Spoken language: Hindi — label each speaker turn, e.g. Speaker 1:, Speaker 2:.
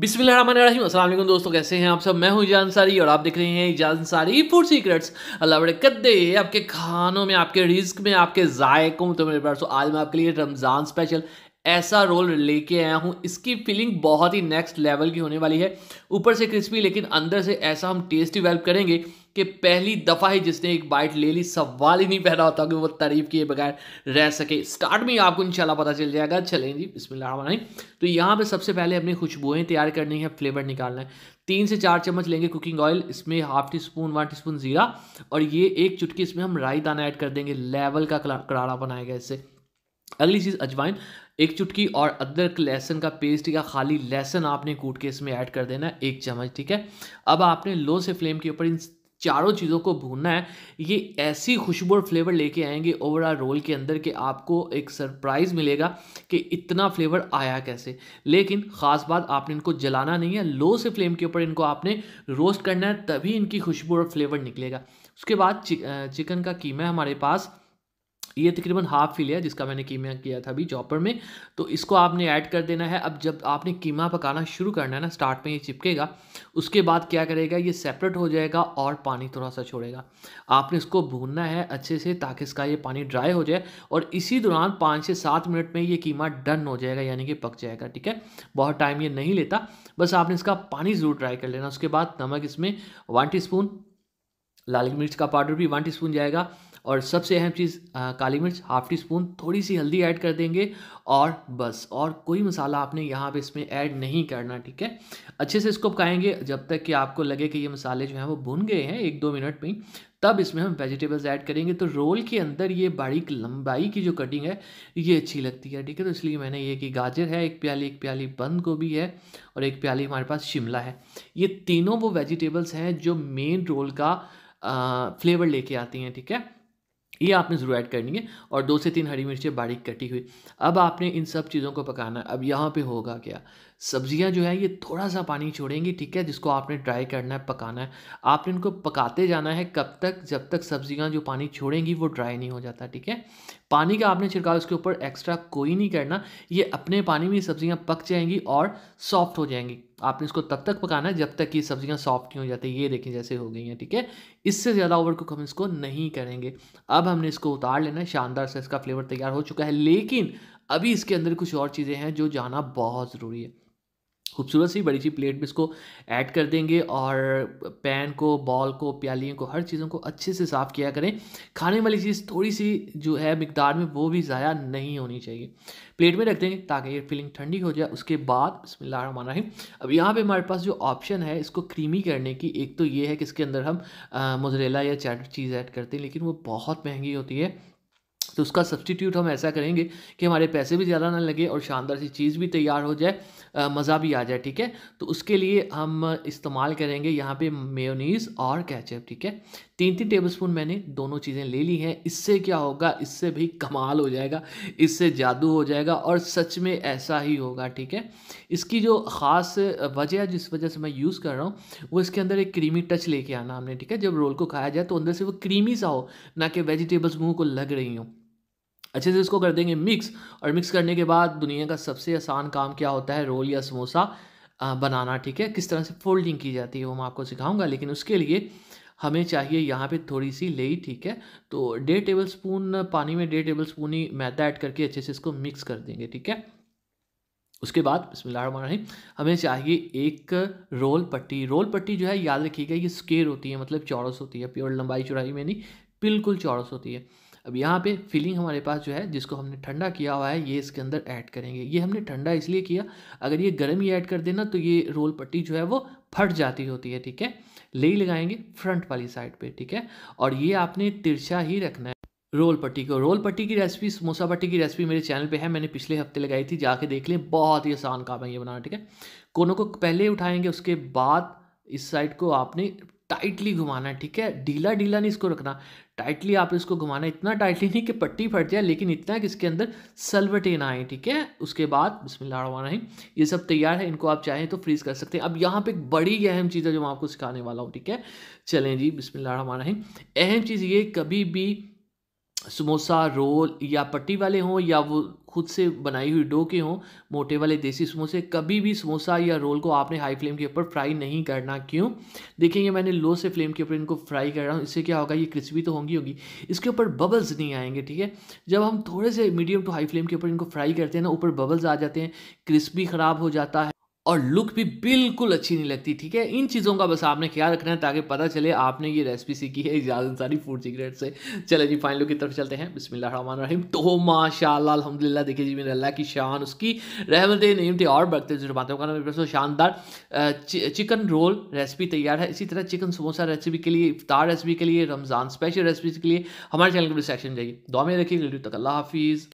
Speaker 1: बिस्मिल दोस्तों कैसे हैं आप सब मैं हूं जानसारी और आप देख रहे हैं जानसारी फूड सीक्रेट्स अल्लाह बड़े कद्दे आपके खानों में आपके रिस्क में आपके जायकों तो मेरे पास आज मैं आपके लिए रमज़ान स्पेशल ऐसा रोल लेके आया हूँ इसकी फीलिंग बहुत ही नेक्स्ट लेवल की होने वाली है ऊपर से क्रिस्पी लेकिन अंदर से ऐसा हम टेस्ट डिवेल्प करेंगे कि पहली दफ़ा ही जिसने एक बाइट ले ली सवाल ही नहीं पैदा होता कि वो तारीफ किए बगैर रह सके स्टार्ट में आपको इनशाला पता चल जाएगा चलें जी बिस्मिल्लाह तो यहाँ पे सबसे पहले अपनी खुशबुएँ तैयार करनी है फ्लेवर निकालना है तीन से चार चम्मच लेंगे कुकिंग ऑयल इसमें half teaspoon one teaspoon ज़ीरा और ये एक चुटकी इसमें हम राई दाना ऐड कर देंगे लेवल का करारा बनाएगा इससे अगली चीज़ अजवाइन एक चुटकी और अदरक लहसन का पेस्ट या खाली लहसन आपने कूट के इसमें ऐड कर देना है एक चम्मच ठीक है अब आपने लो से फ्लेम के ऊपर इन चारों चीज़ों को भूनना है ये ऐसी खुशबू और फ्लेवर लेके आएंगे ओवरऑल रोल के अंदर कि आपको एक सरप्राइज़ मिलेगा कि इतना फ्लेवर आया कैसे लेकिन ख़ास बात आपने इनको जलाना नहीं है लो से फ्लेम के ऊपर इनको आपने रोस्ट करना है तभी इनकी खुशबू और फ्लेवर निकलेगा उसके बाद चिकन का कीमा है हमारे पास ये तकरीबन हाफ फिल है जिसका मैंने कीमा किया था अभी चॉपर में तो इसको आपने ऐड कर देना है अब जब आपने कीमा पकाना शुरू करना है ना स्टार्ट में ये चिपकेगा उसके बाद क्या करेगा ये सेपरेट हो जाएगा और पानी थोड़ा सा छोड़ेगा आपने इसको भूनना है अच्छे से ताकि इसका ये पानी ड्राई हो जाए और इसी दौरान पाँच से सात मिनट में ये कीमा डन हो जाएगा यानी कि पक जाएगा ठीक है बहुत टाइम ये नहीं लेता बस आपने इसका पानी ज़रूर ट्राई कर लेना उसके बाद नमक इसमें वन टी लाल मिर्च का पाउडर भी वन टी जाएगा और सबसे अहम चीज़ काली मिर्च हाफ़ टी स्पून थोड़ी सी हल्दी ऐड कर देंगे और बस और कोई मसाला आपने यहाँ पे इसमें ऐड नहीं करना ठीक है अच्छे से इसको पकाएंगे जब तक कि आपको लगे कि ये मसाले जो हैं वो भुन गए हैं एक दो मिनट में तब इसमें हम वेजिटेबल्स ऐड करेंगे तो रोल के अंदर ये बारीक लंबाई की जो कटिंग है ये अच्छी लगती है ठीक है तो इसलिए मैंने ये कि गाजर है एक प्याली एक प्याली बंद गोभी है और एक प्याली हमारे पास शिमला है ये तीनों वो वेजिटेबल्स हैं जो मेन रोल का फ्लेवर लेके आती हैं ठीक है ये आपने ज़रूर ऐड करनी है और दो से तीन हरी मिर्चें बारीक कटी हुई अब आपने इन सब चीज़ों को पकाना है अब यहाँ पे होगा क्या सब्जियाँ जो है ये थोड़ा सा पानी छोड़ेंगी ठीक है जिसको आपने ड्राई करना है पकाना है आपने इनको पकाते जाना है कब तक जब तक सब्जियाँ जो पानी छोड़ेंगी वो ड्राई नहीं हो जाता ठीक है पानी का आपने छिड़काव इसके ऊपर एक्स्ट्रा कोई नहीं करना ये अपने पानी में सब्जियाँ पक जाएंगी और सॉफ्ट हो जाएंगी आपने इसको तब तक पकाना है जब तक कि सब्जियां सॉफ्ट नहीं हो जाती ये देखें जैसे हो गई हैं ठीक है इससे ज़्यादा ओवर कुक हम इसको नहीं करेंगे अब हमने इसको उतार लेना है शानदार से इसका फ्लेवर तैयार हो चुका है लेकिन अभी इसके अंदर कुछ और चीज़ें हैं जो जाना बहुत ज़रूरी है खूबसूरत सी बड़ी सी प्लेट में इसको ऐड कर देंगे और पैन को बॉल को प्यालियों को हर चीज़ों को अच्छे से साफ़ किया करें खाने वाली चीज़ थोड़ी सी जो है मकदार में वो भी ज़ाया नहीं होनी चाहिए प्लेट में रख देंगे ताकि ये फिलिंग ठंडी हो जाए उसके बाद बसमान है अब यहाँ पे हमारे पास जो ऑप्शन है इसको क्रीमी करने की एक तो ये है कि इसके अंदर हम मोजरेला या चैटर चीज़ ऐड करते हैं लेकिन वो बहुत महंगी होती है तो उसका सब्सटीट्यूट हम ऐसा करेंगे कि हमारे पैसे भी ज़्यादा ना लगे और शानदार सी चीज़ भी तैयार हो जाए मज़ा भी आ जाए ठीक है तो उसके लिए हम इस्तेमाल करेंगे यहाँ पे मेयोनीज़ और कैचअप ठीक है तीन तीन टेबलस्पून मैंने दोनों चीज़ें ले ली हैं इससे क्या होगा इससे भी कमाल हो जाएगा इससे जादू हो जाएगा और सच में ऐसा ही होगा ठीक है इसकी जो ख़ास वजह जिस वजह से मैं यूज़ कर रहा हूँ वो इसके अंदर एक क्रीमी टच लेके आना हमने ठीक है जब रोल को खाया जाए तो अंदर से वो क्रीमी सा हो ना कि वेजिटेबल्स मुँह को लग रही हूँ अच्छे से इसको कर देंगे मिक्स और मिक्स करने के बाद दुनिया का सबसे आसान काम क्या होता है रोल या समोसा बनाना ठीक है किस तरह से फोल्डिंग की जाती है वो मैं आपको सिखाऊंगा लेकिन उसके लिए हमें चाहिए यहाँ पे थोड़ी सी लेई ठीक है तो डेढ़ टेबल स्पून पानी में डेढ़ टेबल स्पून ही मैदा ऐड करके अच्छे से इसको मिक्स कर देंगे ठीक है उसके बाद बसमिल्लाम हमें चाहिए एक रोल पट्टी रोल पट्टी जो है याद रखिएगा ये स्केयर होती है मतलब चौड़स होती है प्योर लंबाई चौड़ाई में नहीं बिल्कुल चौड़स होती है अब यहाँ पे फिलिंग हमारे पास जो है जिसको हमने ठंडा किया हुआ है ये इसके अंदर ऐड करेंगे ये हमने ठंडा इसलिए किया अगर ये गर्म ही ऐड कर देना तो ये रोल पट्टी जो है वो फट जाती होती है ठीक है ले लगाएंगे फ्रंट वाली साइड पर ठीक है और ये आपने तिरछा ही रखना है रोल पट्टी को रोल पट्टी की रेसिपी समोसा पट्टी की रेसिपी मेरे चैनल पे है मैंने पिछले हफ्ते लगाई थी जाके देख लें बहुत ही आसान काम है ये बनाना ठीक है कोनों को पहले उठाएंगे उसके बाद इस साइड को आपने टाइटली घुमाना ठीक है ढीला ढीला नहीं इसको रखना टाइटली आप इसको घुमाना इतना टाइटली नहीं कि पट्टी फट जाए लेकिन इतना कि इसके अंदर सलवटे ना आए ठीक है उसके बाद बिस्मिल्लाह है ये सब तैयार है इनको आप चाहें तो फ्रीज़ कर सकते हैं अब यहाँ पे एक बड़ी अहम चीज़ है जो मैं आपको सिखाने वाला हूँ ठीक है चलें जी बिस्मिल्लाह है अहम चीज़ ये कभी भी समोसा रोल या पट्टी वाले हों या वो खुद से बनाई हुई डो के हों मोटे वाले देसी समोसे कभी भी समोसा या रोल को आपने हाई फ्लेम के ऊपर फ्राई नहीं करना क्यों देखेंगे मैंने लो से फ्लेम के ऊपर इनको फ्राई कर रहा हूँ इससे क्या होगा ये क्रिस्पी तो होंगी होगी इसके ऊपर बबल्स नहीं आएंगे ठीक है जब हम थोड़े से मीडियम टू हाई फ्लेम के ऊपर इनको फ्राई करते हैं ना ऊपर बबल्स आ जाते हैं क्रिस्पी ख़राब हो जाता है और लुक भी बिल्कुल अच्छी नहीं लगती ठीक है इन चीज़ों का बस आपने ख्याल रखना है ताकि पता चले आपने ये रेसिपी सीखी है इजाज़त सारी फूड सीक्रेट से चले जी फाइनल की तरफ चलते हैं बिस्मिल्लाहमान रहीम तो माशा अलहमदिल्ला देखिए जी मेरे अल्लाह की शान उसकी रहमतें थी और बढ़ते बातों का मेरे शानदार चिकन रोल रेसिपी तैयार है इसी तरह चिकन समोसा रेसिपी के लिए इफ्तार रेसिपी के लिए रमज़ान स्पेशल रेसिपी के लिए हमारे चैनल के सेक्शन जाइए दो में रखिए तक अल्लाह हाफिज़